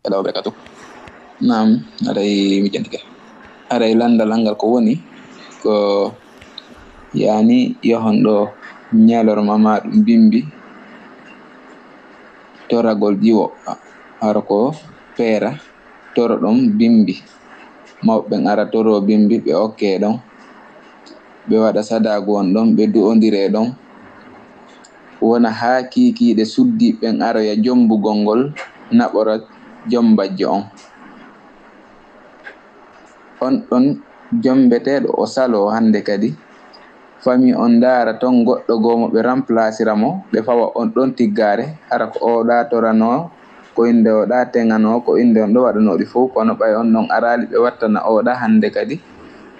kada wabarakatuh nam aray ada aray landa langal ko woni ko yani yohon ɗo ñalorma maɗum bimbi tora gol hara ko pera toro dum bimbi mawɓe ngara toro bimbi oke okke be wada sada gon on be du ondire ɗon wona haa kiikiiɗe ya jombu gongol na borat jombajo on on ɗon jombeteɗo o salo hande kadi fami on dara ton goɗɗo gomo ɓe remplacira mo ɓe fawa on ɗon tiggare hara ko oɗa torano ko inde oɗa teganoo ko inde on ɗo waɗanoɗi fo kono ɓay on ɗon arali ɓe wattana oɗa hande kadi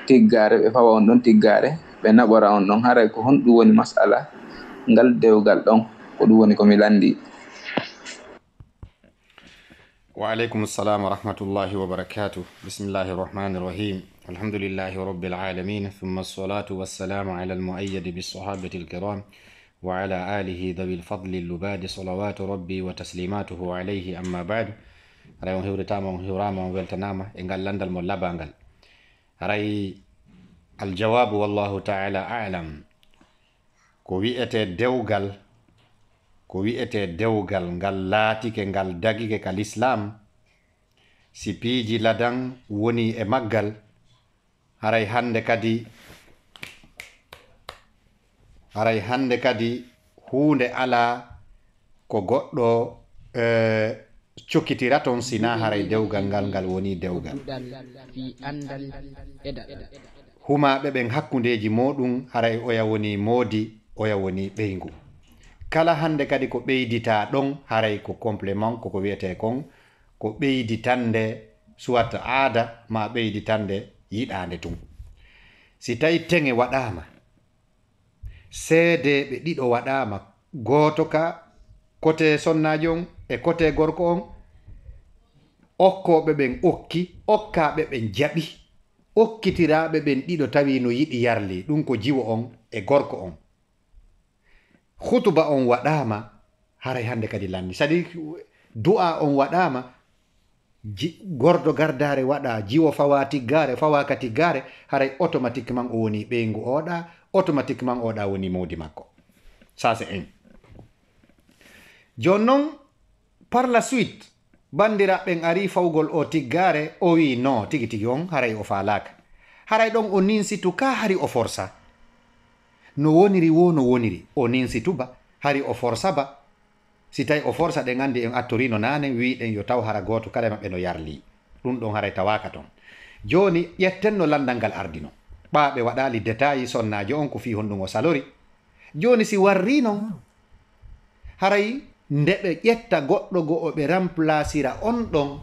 tiggare ɓe fawa on ɗon tiggare ɓe naɓora on ɗon haray ko honɗum woni masala ngal dewgal ɗon ko ɗum woni komi landi وعليكم السلام ورحمة الله وبركاته بسم الله الرحمن الرحيم الحمد لله رب العالمين ثم الصلاة والسلام على المؤيد بالصحابة الكرام وعلى آله ذوي الفضل اللباد صلوات ربي وتسليماته عليه أما بعد ray on تاما on hewrama on weltanama e ngal landal mo labangal ray aljawabu wallahu دوغل ko wi'ete dewgal ngal laatike ngal dagike ka l'islam sipiiji ladan woni e maggal haray hande kadi haray hande kadi huunde alaa ko goɗɗo e, cokkitira ton sina haray dewgal ngal ngal woni dewgal e humaɓe ɓen hakkundeji moɗum haray oya woni moodi oya woni ɓeygu kala hande kadi ko ɓeydita ɗon haray ko complément koko wiyete kon ko ɓeydi tande suwat aada ma ɓeydi tande yiɗande tun si tawi teŋe waɗama seede ɓe ɗiɗo waɗama goto ka cote sonnaji on e cote gorko on okkoɓe ɓen okki okkaɓe ɓen jaɓi okkitiraɓe ɓen ɗiɗo tawi no yiɗi yarli ɗum ko jiwo on e gorko on khutuba on waɗama haray hande kadi landi sadi du'a on waɗama gordo gardare waɗa jiwo fawa tiggare fawa ka tiggare haray automatiquement o woni ɓeygu oɗa automatiquement oɗa woni modi makko ça c'est un joni par la suite bandiraɓen ari fawgol o tiggare o wi no tigi tigi on haray o falaka haray ɗon o ninsitu ka hari o forsa no woniri wo no woniri o ninsituba hari o forsaba si tawi o forsa ɗe gandi en attorino nane wiɗen yo taw hara goto kala maɓɓe no yarli ɗum ɗon haray tawaka ton joni ƴettenno landal ngal ardino ɓaɓe waɗali detaille sonnajo on ko fi honɗum o salori joni si warrino haray nde ɓe ƴetta goɗɗo go o ɓe remplacira on ɗon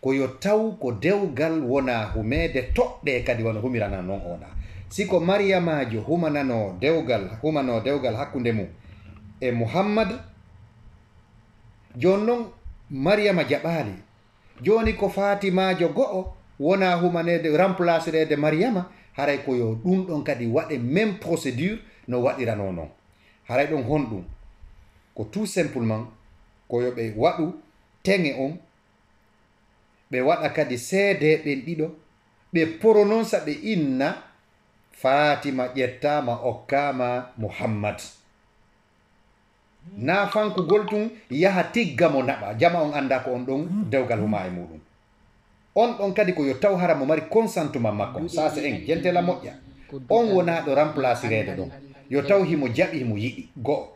ko yo taw ko dewgal wona humede toɗɗe kadi wono humirana non ona siko mariyamajo humanano dewgal humano dewgal hakkunde mum e muhammad joni noon mariyama jaɓaali joni ko fatimajo go'o wona humanede remplacerede mariyama haray koyo ɗum ɗon kadi waɗe même procédure no waɗirano noon haray ɗon honɗum ko tout simplement koyo ɓe waɗu teŋe on ɓe waɗa kadi seede ɓen ɗiɗo ɓe prononce ɓe inna fatima ƴettama okkama muhammad na fankugol tun yaha tigga mo naɓa jama on anda ko on ɗon dewgal huma e muɗum on ɗon kadi koyo taw hara mo mari consentement makko sase en jentela moƴƴa on wona ɗo remplace rede ɗon yo taw himo jaɓi mo yiɗi goo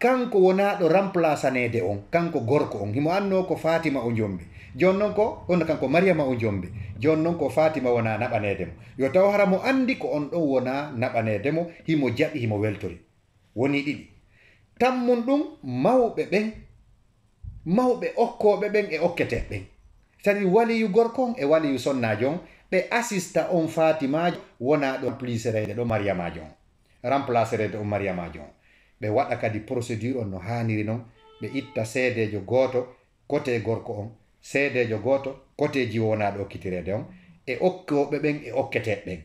kanko wona ɗo remplacenede on kanko gorko on himo anno ko fatima o jombe joni noon ko on kanko mariama o jombe joni noon ko fatima wona naɓanedemo yo taw hara mo andi ko on ɗon wona naɓanedemo himo jaɓi himo weltori woni ɗiɗi tammum ɗum mawɓe ɓen mawɓe okkoɓe ɓen e okkete ɓen sadi waliyu gorko on e waliyu sonnajo on ɓe assista on fatimajo wona ɗo remplicerede ɗo mariamajo on remplacerede on mariamajo on ɓe waɗa kadi procédure on no haaniri noon ɓe itta seedejo gooto côté gorko on seedejo gooto côté jiwonaaɓe okkitirede on e okkoɓe ɓen e okketeɓe ɓen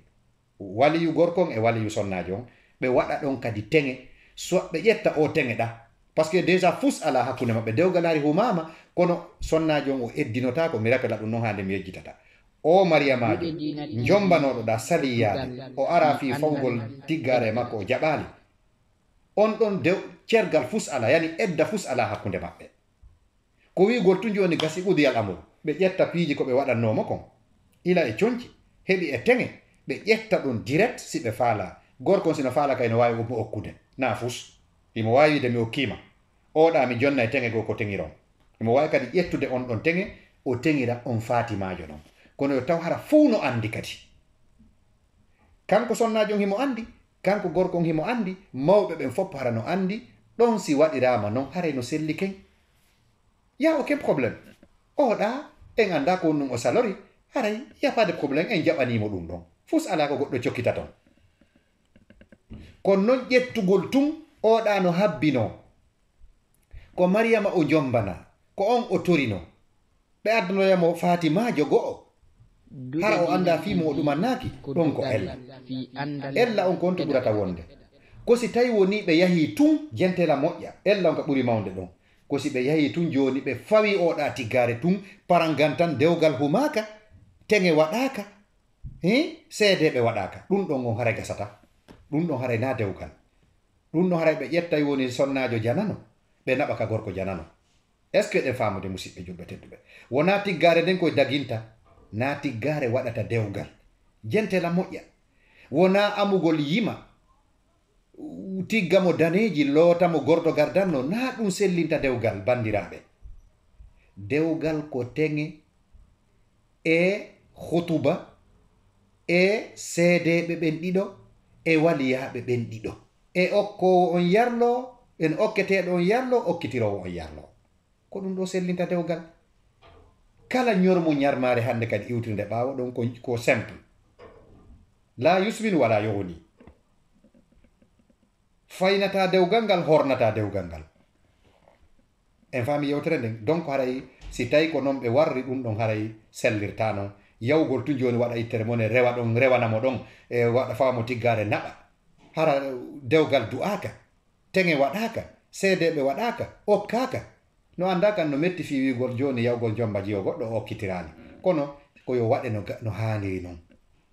waliyu gorko on e waliyu sonnaajo on ɓe waɗa ɗon kadi teŋe so ɓe ƴetta o teŋe ɗa par ce que déjà fus ala hakkunde maɓɓe dewgalaari humaama kono sonnaajo on o eddinotaako mi rappela ɗum noon haa nde mi yejjitata o mariyamaajo jombanooɗo ɗaa saliyaade o ara fii fawgol tiggaare makko o jaɓaali on ɗon cergal fus ala yani edda fus ala hakkunde maɓɓe ko wigol tu joni gasi ɓudiyal amadu ɓe ƴetta piiji ko ɓe waɗannoma kon ila e coñci heɓi e teŋe ɓe ƴetta ɗum direct si ɓe faala gorkon sino faala kayno wawi ubbo okkude na fus imo wawide mi okkima oɗa mi jonna e teŋe go ko teŋiron imo wawi kadi ƴettude on ɗon teŋe o teŋira on fatimajo noon kono yo taw hara fuu no andi kadi kanko sonnajo himo andi kanko gorkon himo andi mawɓe ɓen fop hara no andi ɗon si waɗirama noon haray no selli ken ya oken probléme oɗa en anda ko woni ɗum o salori haray yafade probléme en jaɓanimo ɗum ɗon fus ala ko goɗɗo cokkita ton kon noon ƴettugol tun oɗa no habbino ko mariyama o jombana ko on o torino ɓe addanoyamo fatimajo go'o kala o annda fi mo oɗum annaki ɗon ko ella ella on ko on to ɓurata wonde ko si tawi woni ɓe yahi tun jentela moƴƴa ella on ka ɓuri mawde ɗon ko si ɓe yahi tun joni ɓe fawi oɗa tiggare tun paran gan tan dewgal humaka teŋe waɗaka hi seede ɓe waɗaka ɗum ɗon on haara gasata ɗum ɗon haaray na dewgal ɗum ɗon haaray ɓe ƴettay woni sonnajo janano ɓe naɓa ka gorko janano est ce que ɗen famude musidɓe julɓe tedduɓe wona tiggare nden koye daginta natiggare waɗata dewgal jentela moƴƴa wona amugol yima tigga mo daneji lootamo gordo gardanno na ɗum sellinta dewgal bandiraɓe dewgal ko teŋe e hutuba e seedeɓe ɓen ɗiɗo e waliyaɓe ɓen ɗiɗo e okkowo on yarlo en okketeɗo on yarlo okkitirowo on yarlo ko ɗum ɗo sellinta dewgal kala ñormo ñarmaare hannde kadi iwtirde ɓaawa ɗon ko simple la yusmin wala yohoni faynata dewgal ngal hornata dewgal ngal en faami yewtere nden donc haray si tawi ko noon ɓe warri ɗum ɗon haray sellirta noon yawgol tu jooni waɗa ittere mone rewa ɗon rewanamo ɗon e waɗa faamo tiggaare naɓa hara dewgal du'aaka teŋe waɗaaka seedeɓe waɗaaka okkaaka no annda kan no metti fi wigol joni yahgol jomba jiyo goɗɗo o kitirani kono ko yo waɗe no, no haniri non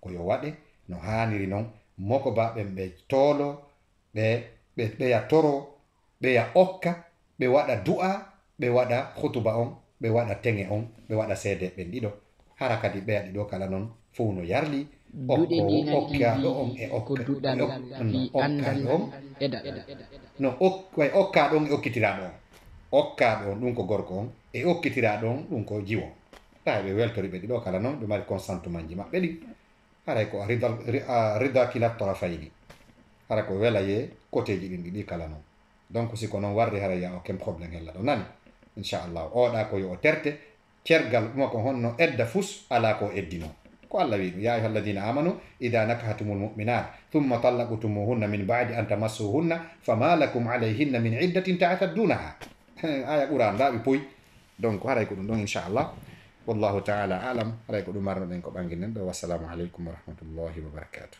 ko yo waɗe no haniri non moko baɓen ɓe toolo ɓe ɓe ɓeya toro ɓeya okka ɓe waɗa du'a ɓe waɗa hutuba on ɓe waɗa teŋe on ɓe waɗa seede ɓen ɗiɗo hara kadi ɓeya ɗiɗo kala noon fof no yarli okkaɗo on e okkaɗo on no okkaɗo on e okkitiraɗo on hokkaɓe on ɗum ko gorko on e hokkitira ɗon ɗum ko jiwo taw e ɓe weltori ɓe ɗiɗo kala noon ɓe mari consentement ji maɓɓe ɗi haray e ko ridakilattora fayni hara ko welaye côté ji ɗin ɗiɗi kala noon donc siko noon warde hara ya o kem problém hella ɗo nani inchallah oɗa ko yo o terte cergal ɗuma ko honno edda fus ala ko eddino ko allah wi ɗum ya ayoha alladina amanu ida nakahatumul muminat thumma tallakutumuhunna min badi an tamassuhunna fama lakum alayhinna min iddatin taatadunaha aya uranda ɓe poyi donc haray ko dong ɗon Allah. wallahu taala alam haray ko ɗum marno ɗen ko ɓangi nen wassalamu alaikum warahmatullahi wabarakatuh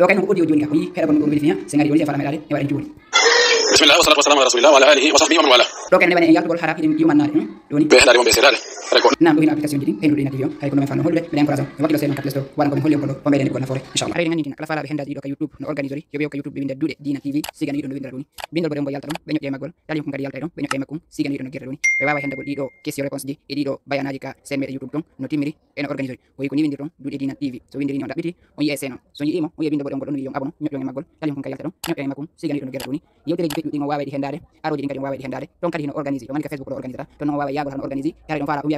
لو كان هو جوني كوي كلا بنقول بيدفنيا سنغاري جوني فلا ملالي يبقى جوني بسم الله والصلاة والسلام على رسول الله وعلى آله وصحبه ومن والاه لو كان بني إياك تقول حرام يوم النار دوني بهلا يوم بيسير nam ina application jidi en dina tiyo hay ko no fano holbe be encourage e wakilo seno katlesto waran ko mi holyon kono ko meden ko nafore inshallah hay ngani dina kala fala be henda youtube no organisori yobe ko youtube be binda dude dina tv sigan dido no bindra doni bindol bodem bo yalta dum be nyobe magol dali ko ngari yalta dum be nyobe makum sigan dido no gerra doni be wawa henda go dido question response di e dido bayanaji ka sen mede youtube don no timiri en organizori, o yi ko ni windir don dude dina tv so windiri on dabiti on yi seno so yi imo on yi bindol bodem go don yon abono nyobe magol dali ko ngari yalta dum pues, nyobe makum sigan dido no gerra doni yo ji fe dum wawa di aro arodi ngari wawa di hendade don kadi no organise don kadi facebook do organise ta wawa yagol tan organise kare don fala